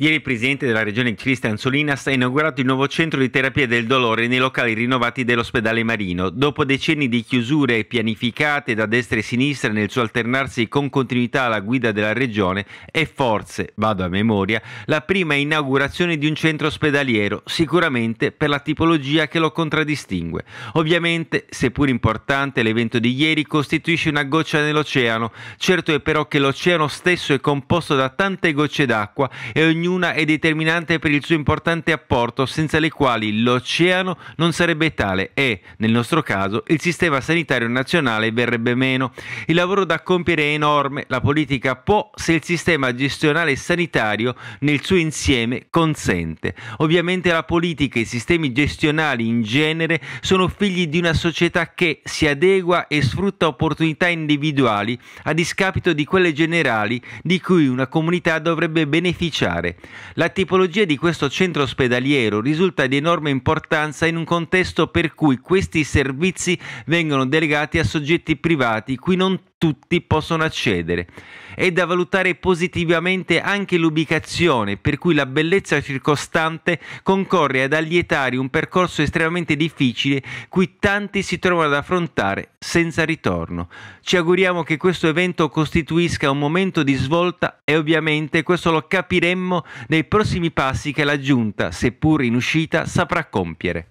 Ieri il presidente della regione Cristian Solinas ha inaugurato il nuovo centro di terapia del dolore nei locali rinnovati dell'ospedale Marino. Dopo decenni di chiusure pianificate da destra e sinistra nel suo alternarsi con continuità alla guida della regione, è forse, vado a memoria, la prima inaugurazione di un centro ospedaliero, sicuramente per la tipologia che lo contraddistingue. Ovviamente, seppur importante, l'evento di ieri costituisce una goccia nell'oceano. Certo è però che l'oceano stesso è composto da tante gocce d'acqua e ognuno ognuna è determinante per il suo importante apporto, senza le quali l'oceano non sarebbe tale e, nel nostro caso, il sistema sanitario nazionale verrebbe meno. Il lavoro da compiere è enorme, la politica può se il sistema gestionale sanitario nel suo insieme consente. Ovviamente la politica e i sistemi gestionali in genere sono figli di una società che si adegua e sfrutta opportunità individuali a discapito di quelle generali di cui una comunità dovrebbe beneficiare. La tipologia di questo centro ospedaliero risulta di enorme importanza in un contesto per cui questi servizi vengono delegati a soggetti privati cui non tutti possono accedere. È da valutare positivamente anche l'ubicazione, per cui la bellezza circostante concorre ad allietare un percorso estremamente difficile cui tanti si trovano ad affrontare senza ritorno. Ci auguriamo che questo evento costituisca un momento di svolta e ovviamente questo lo capiremmo nei prossimi passi che la Giunta, seppur in uscita, saprà compiere.